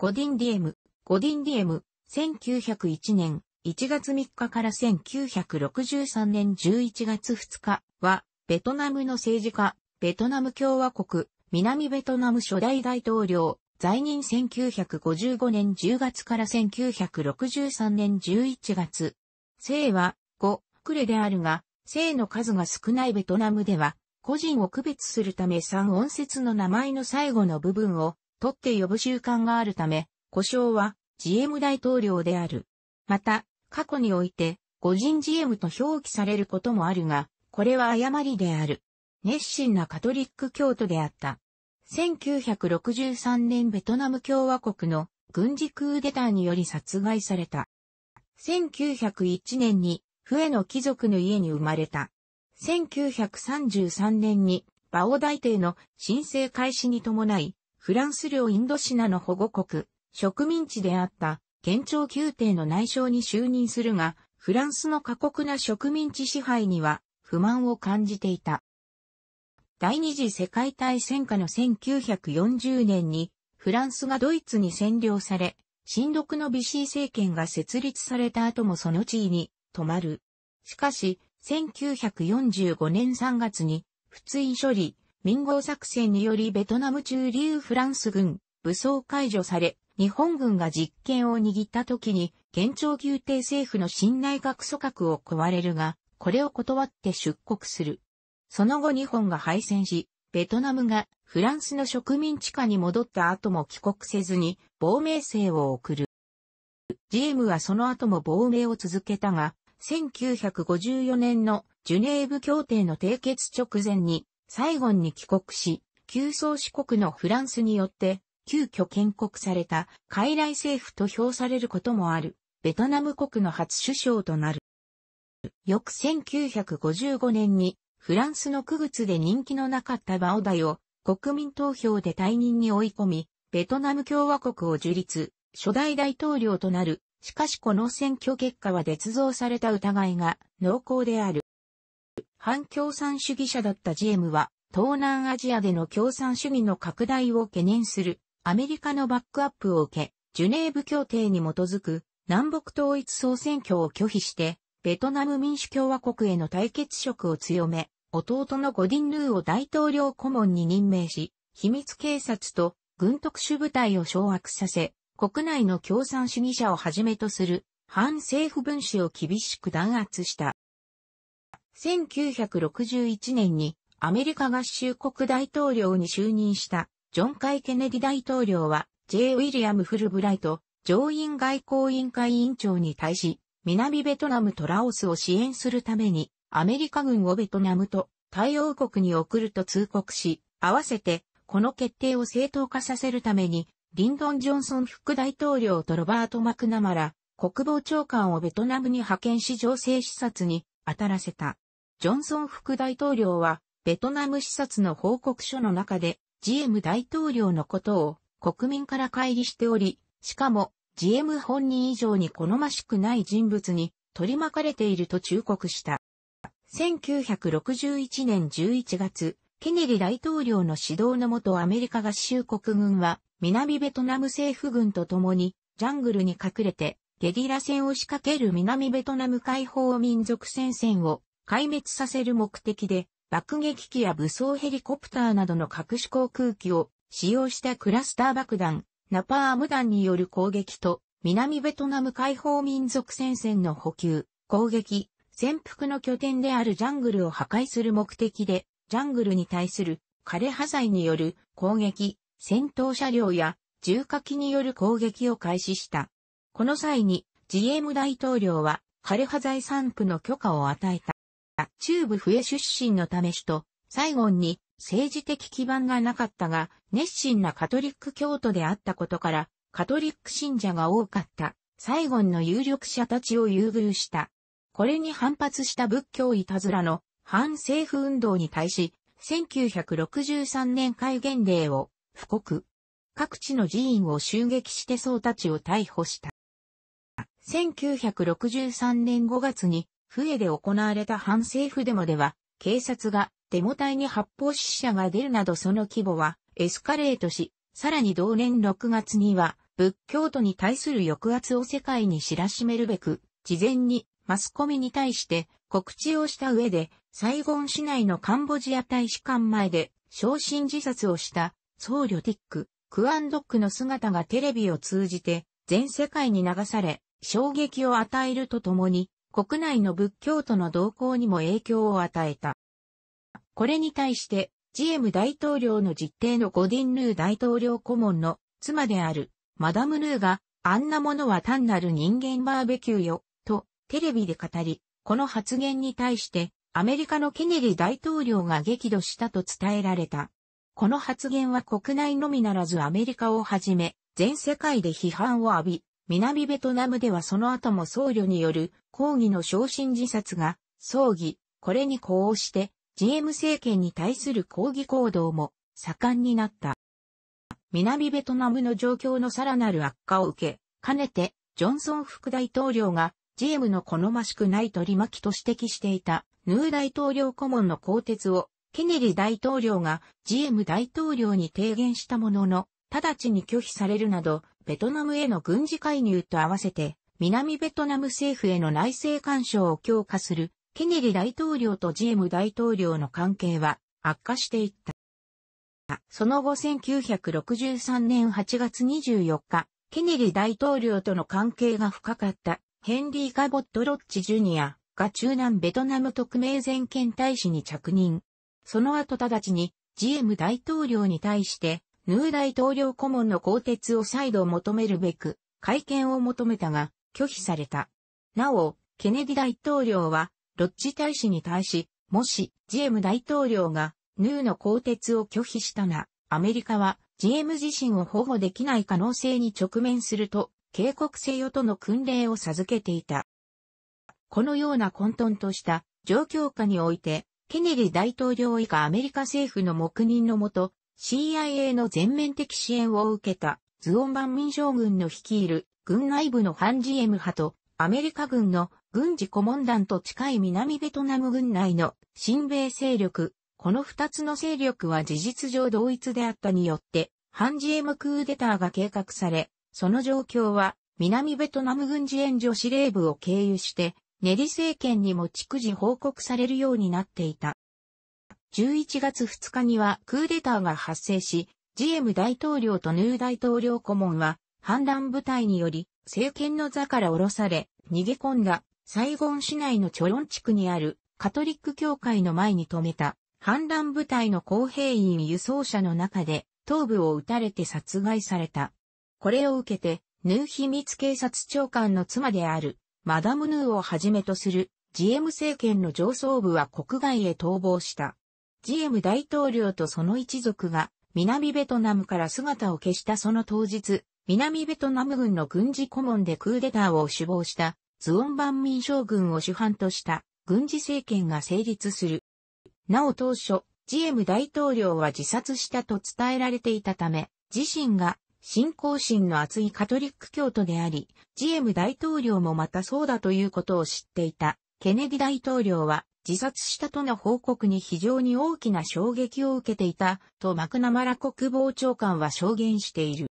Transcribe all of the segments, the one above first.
ゴディンディエム、ゴディンディエム、1901年1月3日から1963年11月2日は、ベトナムの政治家、ベトナム共和国、南ベトナム初代大統領、在任1955年10月から1963年11月。姓は5、クレであるが、姓の数が少ないベトナムでは、個人を区別するため3音節の名前の最後の部分を、取って呼ぶ習慣があるため、故障は GM 大統領である。また、過去において、個人 GM と表記されることもあるが、これは誤りである。熱心なカトリック教徒であった。1963年ベトナム共和国の軍事クーデターにより殺害された。1901年に、笛の貴族の家に生まれた。1933年に、バオ大帝の申請開始に伴い、フランス領インドシナの保護国、植民地であった、県庁宮廷の内相に就任するが、フランスの過酷な植民地支配には不満を感じていた。第二次世界大戦下の1940年に、フランスがドイツに占領され、新独のビシー政権が設立された後もその地位に止まる。しかし、1945年3月に、不追処理、民号作戦によりベトナム中流フランス軍、武装解除され、日本軍が実権を握った時に、県庁宮廷政府の信内閣組閣を壊れるが、これを断って出国する。その後日本が敗戦し、ベトナムがフランスの植民地下に戻った後も帰国せずに亡命生を送る。ジームはその後も亡命を続けたが、1954年のジュネーブ協定の締結直前にサイゴンに帰国し、旧宗主国のフランスによって、急遽建国された傀儡政府と評されることもある、ベトナム国の初首相となる。翌1955年に、フランスの区別で人気のなかったバオダイを国民投票で退任に追い込み、ベトナム共和国を樹立、初代大統領となる。しかしこの選挙結果は捏造された疑いが濃厚である。反共産主義者だったジエムは、東南アジアでの共産主義の拡大を懸念するアメリカのバックアップを受け、ジュネーブ協定に基づく南北統一総選挙を拒否して、ベトナム民主共和国への対決色を強め、弟のゴディン・ルーを大統領顧問に任命し、秘密警察と軍特殊部隊を掌握させ、国内の共産主義者をはじめとする反政府分子を厳しく弾圧した。1961年にアメリカ合衆国大統領に就任したジョン・カイ・ケネディ大統領は J. ウィリアム・フルブライト上院外交委員会委員長に対し南ベトナムとラオスを支援するためにアメリカ軍をベトナムと太陽国に送ると通告し、合わせてこの決定を正当化させるためにリンドン・ジョンソン副大統領とロバート・マクナマラ国防長官をベトナムに派遣し情勢視察に当たらせた。ジョンソン副大統領は、ベトナム視察の報告書の中で、GM 大統領のことを国民から乖離しており、しかも、GM 本人以上に好ましくない人物に取り巻かれていると忠告した。1961年11月、ケネディ大統領の指導のもとアメリカ合衆国軍は、南ベトナム政府軍と共に、ジャングルに隠れて、ゲリラ戦を仕掛ける南ベトナム解放民族戦線を壊滅させる目的で、爆撃機や武装ヘリコプターなどの各種航空機を使用したクラスター爆弾、ナパーム弾による攻撃と、南ベトナム解放民族戦線の補給、攻撃、潜伏の拠点であるジャングルを破壊する目的で、ジャングルに対する枯れ破剤による攻撃、戦闘車両や重火器による攻撃を開始した。この際に GM 大統領は枯れ破剤散布の許可を与えた。中部笛出身のため人、都、サイゴンに政治的基盤がなかったが、熱心なカトリック教徒であったことから、カトリック信者が多かった、サイゴンの有力者たちを優遇した。これに反発した仏教いたずらの反政府運動に対し、1963年戒厳令を布告。各地の寺院を襲撃して僧たちを逮捕した。1963年5月に笛で行われた反政府デモでは、警察がデモ隊に発砲死者が出るなどその規模はエスカレートし、さらに同年6月には、仏教徒に対する抑圧を世界に知らしめるべく、事前にマスコミに対して告知をした上で、サイゴン市内のカンボジア大使館前で昇進自殺をした僧侶ティック、クアンドックの姿がテレビを通じて全世界に流され衝撃を与えるとともに国内の仏教徒の動向にも影響を与えた。これに対して、ジエム大統領の実定のゴディンヌー大統領顧問の妻であるマダムヌーが、あんなものは単なる人間バーベキューよ、とテレビで語り、この発言に対して、アメリカのケネディ大統領が激怒したと伝えられた。この発言は国内のみならずアメリカをはじめ、全世界で批判を浴び、南ベトナムではその後も僧侶による抗議の昇進自殺が、葬儀、これに呼応して、GM 政権に対する抗議行動も盛んになった。南ベトナムの状況のさらなる悪化を受け、かねて、ジョンソン副大統領が、GM の好ましくない取り巻きと指摘していた、ヌー大統領顧問の更迭を、ケネリ大統領が GM 大統領に提言したものの、直ちに拒否されるなど、ベトナムへの軍事介入と合わせて、南ベトナム政府への内政干渉を強化する、ケネディ大統領とジェム大統領の関係は悪化していった。その後1963年8月24日、ケネディ大統領との関係が深かったヘンリー・ガボット・ロッチ・ジュニアが中南ベトナム特命全権大使に着任。その後直ちに GM 大統領に対してヌー大統領顧問の更迭を再度求めるべく、会見を求めたが、拒否された。なお、ケネディ大統領は、ロッジ大使に対し、もし、ジエム大統領が、ヌーの更迭を拒否したな、アメリカは、ジエム自身を保護できない可能性に直面すると、警告せよとの訓令を授けていた。このような混沌とした状況下において、ケネディ大統領以下アメリカ政府の黙認のもと、CIA の全面的支援を受けたズオン万民将軍の率いる軍内部のハンジエム派とアメリカ軍の軍事顧問団と近い南ベトナム軍内の親米勢力、この二つの勢力は事実上同一であったによって、ハンジエムクーデターが計画され、その状況は南ベトナム軍事援助司令部を経由して、ネリ政権にも逐次報告されるようになっていた。11月2日にはクーデターが発生し、GM 大統領とヌー大統領顧問は反乱部隊により政権の座から降ろされ逃げ込んだサイゴン市内のチョロン地区にあるカトリック教会の前に止めた反乱部隊の公兵員輸送車の中で頭部を撃たれて殺害された。これを受けて、ヌー秘密警察長官の妻であるマダムヌーをはじめとする GM 政権の上層部は国外へ逃亡した。ジエム大統領とその一族が南ベトナムから姿を消したその当日、南ベトナム軍の軍事顧問でクーデターを首謀したズオン万民将軍を主犯とした軍事政権が成立する。なお当初、ジエム大統領は自殺したと伝えられていたため、自身が信仰心の厚いカトリック教徒であり、ジエム大統領もまたそうだということを知っていた。ケネディ大統領は自殺したとの報告に非常に大きな衝撃を受けていたとマクナマラ国防長官は証言している。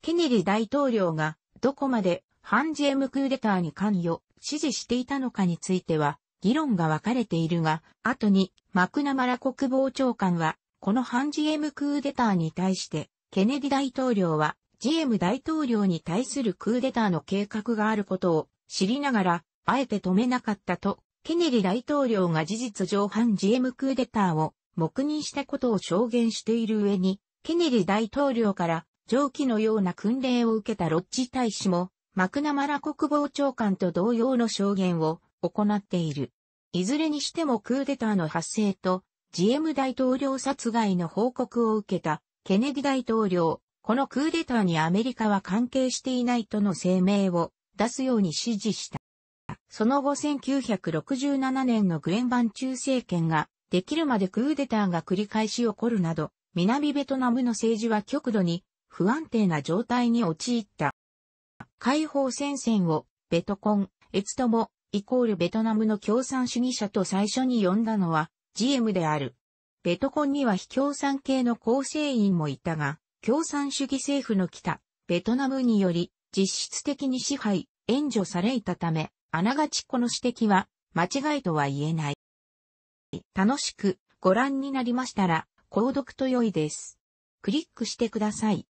ケネディ大統領がどこまでハンジエムクーデターに関与、支持していたのかについては議論が分かれているが、後にマクナマラ国防長官はこのハンジエムクーデターに対してケネディ大統領はジエム大統領に対するクーデターの計画があることを知りながら、あえて止めなかったとケネディ大統領が事実上反 GM クーデターを黙認したことを証言している上に、ケネディ大統領から上記のような訓令を受けたロッジ大使も、マクナマラ国防長官と同様の証言を行っている。いずれにしてもクーデターの発生と、GM 大統領殺害の報告を受けた、ケネディ大統領、このクーデターにアメリカは関係していないとの声明を出すように指示した。その後1967年のグエン・バン中政権が、できるまでクーデターが繰り返し起こるなど、南ベトナムの政治は極度に不安定な状態に陥った。解放戦線をベトコン、エツトモ、イコールベトナムの共産主義者と最初に呼んだのは GM である。ベトコンには非共産系の構成員もいたが、共産主義政府の北、ベトナムにより実質的に支配、援助されいたため、あながちこの指摘は間違いとは言えない。楽しくご覧になりましたら、購読と良いです。クリックしてください。